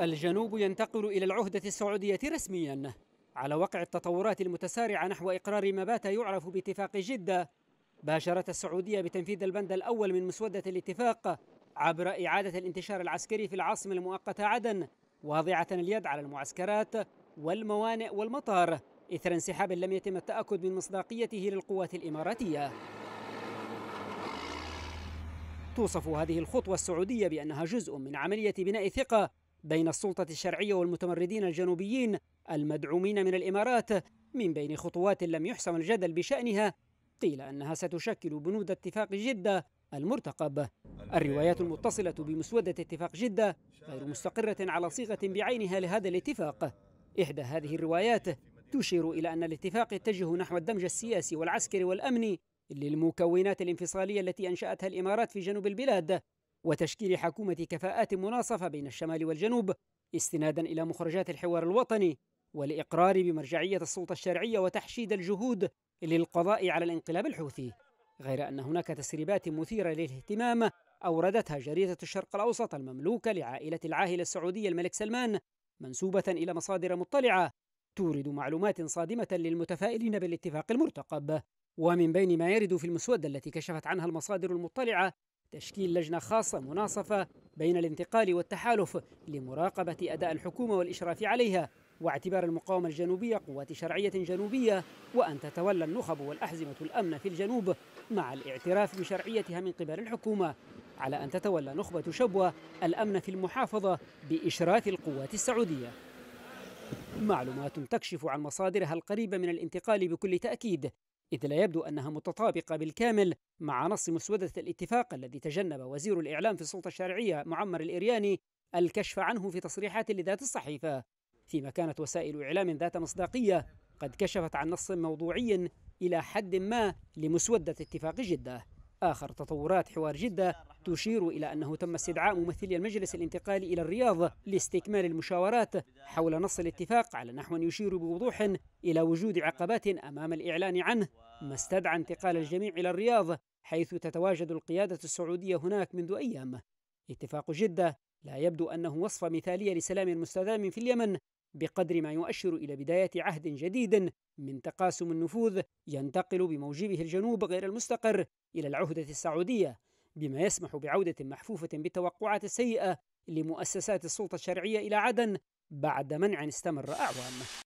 الجنوب ينتقل إلى العهدة السعودية رسميا على وقع التطورات المتسارعة نحو إقرار ما بات يعرف باتفاق جدة باشرت السعودية بتنفيذ البند الأول من مسودة الاتفاق عبر إعادة الانتشار العسكري في العاصمة المؤقتة عدن واضعة اليد على المعسكرات والموانئ والمطار إثر انسحاب لم يتم التأكد من مصداقيته للقوات الإماراتية توصف هذه الخطوة السعودية بأنها جزء من عملية بناء ثقة بين السلطة الشرعية والمتمردين الجنوبيين المدعومين من الإمارات من بين خطوات لم يحسم الجدل بشأنها قيل أنها ستشكل بنود اتفاق جدة المرتقب الروايات المتصلة بمسودة اتفاق جدة غير مستقرة على صيغة بعينها لهذا الاتفاق إحدى هذه الروايات تشير إلى أن الاتفاق يتجه نحو الدمج السياسي والعسكري والأمني للمكونات الانفصالية التي أنشأتها الإمارات في جنوب البلاد وتشكيل حكومة كفاءات مناصفة بين الشمال والجنوب استنادا إلى مخرجات الحوار الوطني والإقرار بمرجعية السلطة الشرعية وتحشيد الجهود للقضاء على الانقلاب الحوثي غير أن هناك تسريبات مثيرة للاهتمام أوردتها جريدة الشرق الأوسط المملوكة لعائلة العاهل السعودي الملك سلمان منسوبة إلى مصادر مطلعة تورد معلومات صادمة للمتفائلين بالاتفاق المرتقب ومن بين ما يرد في المسودة التي كشفت عنها المصادر المطلعة تشكيل لجنة خاصة مناصفة بين الانتقال والتحالف لمراقبة أداء الحكومة والإشراف عليها واعتبار المقاومة الجنوبية قوات شرعية جنوبية وأن تتولى النخب والأحزمة الأمن في الجنوب مع الاعتراف بشرعيتها من قبل الحكومة على أن تتولى نخبة شبوة الأمن في المحافظة بإشراف القوات السعودية معلومات تكشف عن مصادرها القريبة من الانتقال بكل تأكيد إذ لا يبدو أنها متطابقة بالكامل مع نص مسودة الاتفاق الذي تجنب وزير الإعلام في السلطة الشرعية معمر الإرياني الكشف عنه في تصريحات لذات الصحيفة فيما كانت وسائل إعلام ذات مصداقية قد كشفت عن نص موضوعي إلى حد ما لمسودة اتفاق جدة آخر تطورات حوار جدة تشير إلى أنه تم استدعاء ممثلي المجلس الانتقالي إلى الرياض لاستكمال المشاورات حول نص الاتفاق على نحو يشير بوضوح إلى وجود عقبات أمام الإعلان عنه ما استدعى انتقال الجميع إلى الرياض حيث تتواجد القيادة السعودية هناك منذ أيام اتفاق جدة لا يبدو أنه وصفة مثالية لسلام مستدام في اليمن بقدر ما يؤشر إلى بداية عهد جديد من تقاسم النفوذ ينتقل بموجبه الجنوب غير المستقر إلى العهدة السعودية بما يسمح بعودة محفوفة بالتوقعات السيئة لمؤسسات السلطة الشرعية إلى عدن بعد منع استمر أعوام